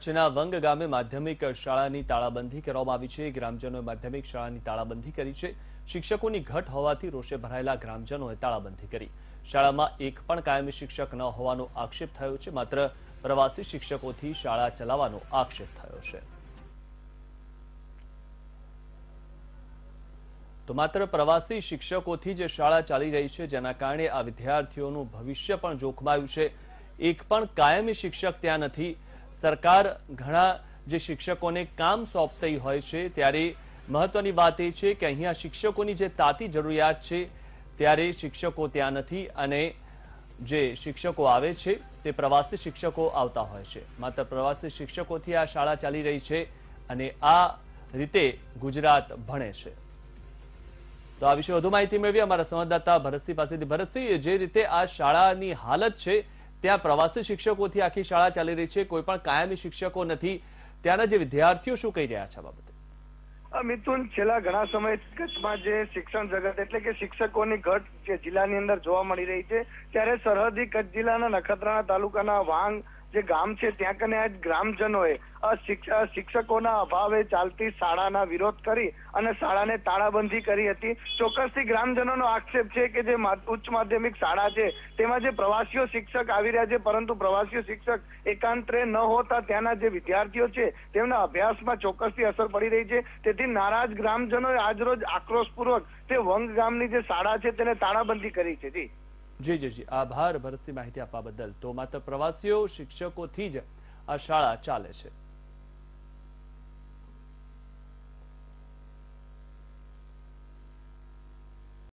કચ્છના વંગ ગામે માધ્યમિક શાળાની તાળાબંધી કરવામાં આવી છે ગ્રામજનોએ માધ્યમિક શાળાની તાળાબંધી કરી છે શિક્ષકોની ઘટ હોવાથી રોષે ભરાયેલા ગ્રામજનોએ તાળાબંધી કરી શાળામાં એક પણ કાયમી શિક્ષક ન હોવાનો આક્ષેપ થયો છે માત્ર પ્રવાસી શિક્ષકોથી શાળા ચલાવવાનો આક્ષેપ થયો છે તો માત્ર પ્રવાસી શિક્ષકોથી જે શાળા ચાલી રહી છે જેના કારણે આ વિદ્યાર્થીઓનું ભવિષ્ય પણ જોખમાયું છે એક પણ કાયમી શિક્ષક ત્યાં નથી સરકાર ઘણા જે શિક્ષકોને કામ સોંપતી હોય છે ત્યારે મહત્વની વાત એ છે કે અહીંયા શિક્ષકોની જે તાતી જરૂરિયાત છે ત્યારે શિક્ષકો ત્યાં નથી અને જે શિક્ષકો આવે છે તે પ્રવાસી શિક્ષકો આવતા હોય છે માત્ર પ્રવાસી શિક્ષકોથી આ શાળા ચાલી રહી છે અને આ રીતે ગુજરાત ભણે છે તો આ વિશે વધુ માહિતી મેળવી અમારા સંવાદદાતા ભરતસિંહ પાસેથી ભરતસિંહ જે રીતે આ શાળાની હાલત છે ત્યાં પ્રવાસી શિક્ષકોથી આખી શાળા ચાલી રહી છે કોઈ પણ કાયમી શિક્ષકો નથી ત્યાંના જે વિદ્યાર્થીઓ શું કહી રહ્યા છે બાબતે મિથુન છેલ્લા ઘણા સમય કચ્છમાં જે શિક્ષણ જગત એટલે કે શિક્ષકોની ઘટ જે જિલ્લાની અંદર જોવા મળી રહી છે ત્યારે સરહદી કચ્છ જિલ્લાના નખત્રાણા તાલુકાના વાંગ જે ગામ છે ત્યાં કને ગ્રામજનોએ શિક્ષકોના અભાવે ચાલતી શાળાના વિરોધ કરી અને શાળાને તાળાબંધી કરી હતી ચોક્કસથી ગ્રામજનોનો આક્ષેપ છે કે જે ઉચ્ચ માધ્યમિક શાળા છે તેમાં જે પ્રવાસીઓ શિક્ષક આવી રહ્યા છે પરંતુ પ્રવાસીઓ શિક્ષક એકાંતરે ન હોતા ત્યાંના જે વિદ્યાર્થીઓ છે તેમના અભ્યાસમાં ચોક્કસથી અસર પડી રહી છે તેથી નારાજ ગ્રામજનોએ આજરોજ આક્રોશપૂર્વક તે વંગ ગામની જે શાળા છે તેને તાળાબંધી કરી છે જી જી જી જી આભાર ભરતસિંહ માહિતી આપવા બદલ તો માત્ર પ્રવાસીઓ શિક્ષકોથી જ આ શાળા ચાલે છે